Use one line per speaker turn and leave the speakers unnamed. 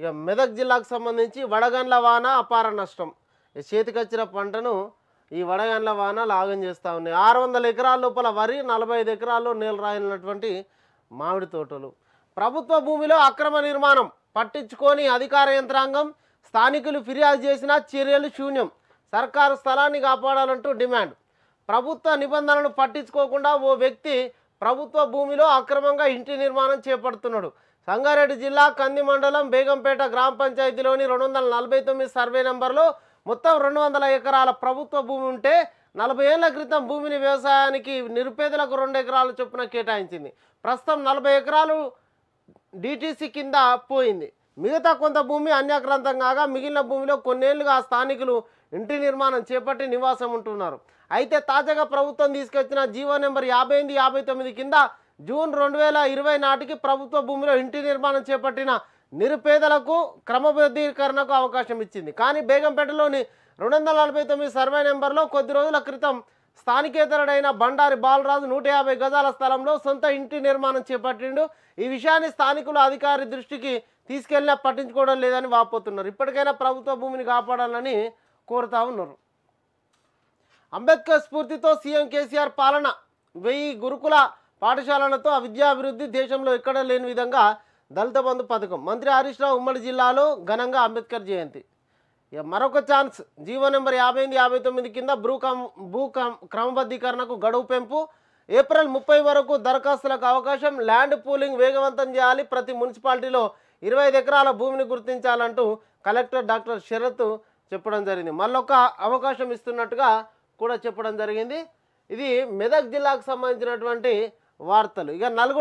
ఇక మెదక్ జిల్లాకు సంబంధించి వడగండ్ల వాన అపార నష్టం చేతికొచ్చిన పంటను ఈ వడగండ్ల వాన లాగం చేస్తూ ఉన్నాయి ఆరు వందల ఎకరాల లోపల వరి నలభై ఐదు ఎకరాల్లో నీళ్ళు రాయినటువంటి మామిడి తోటలు ప్రభుత్వ భూమిలో అక్రమ నిర్మాణం పట్టించుకొని అధికార యంత్రాంగం స్థానికులు ఫిర్యాదు చేసిన చర్యలు శూన్యం సర్కారు స్థలాన్ని కాపాడాలంటూ డిమాండ్ ప్రభుత్వ నిబంధనలను పట్టించుకోకుండా ఓ వ్యక్తి ప్రభుత్వ భూమిలో అక్రమంగా ఇంటి నిర్మాణం చేపడుతున్నాడు సంగారెడ్డి జిల్లా కంది మండలం బేగంపేట గ్రామ పంచాయతీలోని రెండు వందల నలభై తొమ్మిది సర్వే నెంబర్లో మొత్తం రెండు వందల ఎకరాల ప్రభుత్వ భూమి ఉంటే నలభై ఏళ్ల క్రితం భూమిని వ్యవసాయానికి నిరుపేదలకు రెండు ఎకరాలు చొప్పున కేటాయించింది ప్రస్తుతం నలభై ఎకరాలు డిటీసీ కింద పోయింది మిగతా కొంత భూమి అన్యాక్రాంతం కాగా మిగిలిన భూమిలో కొన్నేళ్లుగా స్థానికులు ఇంటి నిర్మాణం చేపట్టి నివాసం ఉంటున్నారు అయితే తాజాగా ప్రభుత్వం తీసుకొచ్చిన జీవో నెంబర్ యాభై ఎనిమిది యాభై తొమ్మిది కింద జూన్ రెండు వేల ఇరవై నాటికి ప్రభుత్వ భూమిలో ఇంటి నిర్మాణం చేపట్టిన నిరుపేదలకు క్రమబద్ధీకరణకు అవకాశం ఇచ్చింది కానీ బేగంపేటలోని రెండు వందల నలభై తొమ్మిది సర్వే నెంబర్లో కొద్ది రోజుల క్రితం స్థానికేతరుడైన బండారి బాలరాజు నూట యాభై గజాల స్థలంలో సొంత ఇంటి నిర్మాణం చేపట్టిండు ఈ విషయాన్ని స్థానికులు అధికారి దృష్టికి తీసుకెళ్ళినా పట్టించుకోవడం లేదని వాపోతున్నారు ఇప్పటికైనా ప్రభుత్వ భూమిని కాపాడాలని కోరుతా ఉన్నారు అంబేద్కర్ స్ఫూర్తితో సీఎం కేసీఆర్ పాలన వెయ్యి గురుకుల పాఠశాలలతో విద్యాభివృద్ధి దేశంలో ఎక్కడా లేని విధంగా దళిత బంధు పథకం మంత్రి హరీష్ రావు ఉమ్మడి జిల్లాలో ఘనంగా అంబేద్కర్ జయంతి మరొక ఛాన్స్ జీవో నెంబర్ యాభై ఎనిమిది యాభై తొమ్మిది కింద భూ భూ క్రమబద్ధీకరణకు గడువు పెంపు ఏప్రిల్ ముప్పై వరకు దరఖాస్తులకు అవకాశం ల్యాండ్ పూలింగ్ వేగవంతం చేయాలి ప్రతి మున్సిపాలిటీలో ఇరవై ఐదు ఎకరాల భూమిని గుర్తించాలంటూ కలెక్టర్ డాక్టర్ శరత్ చెప్పడం జరిగింది మళ్ళొక అవకాశం ఇస్తున్నట్టుగా కూడా చెప్పడం జరిగింది ఇది మెదక్ జిల్లాకు సంబంధించినటువంటి వార్తలు ఇక నలుగురు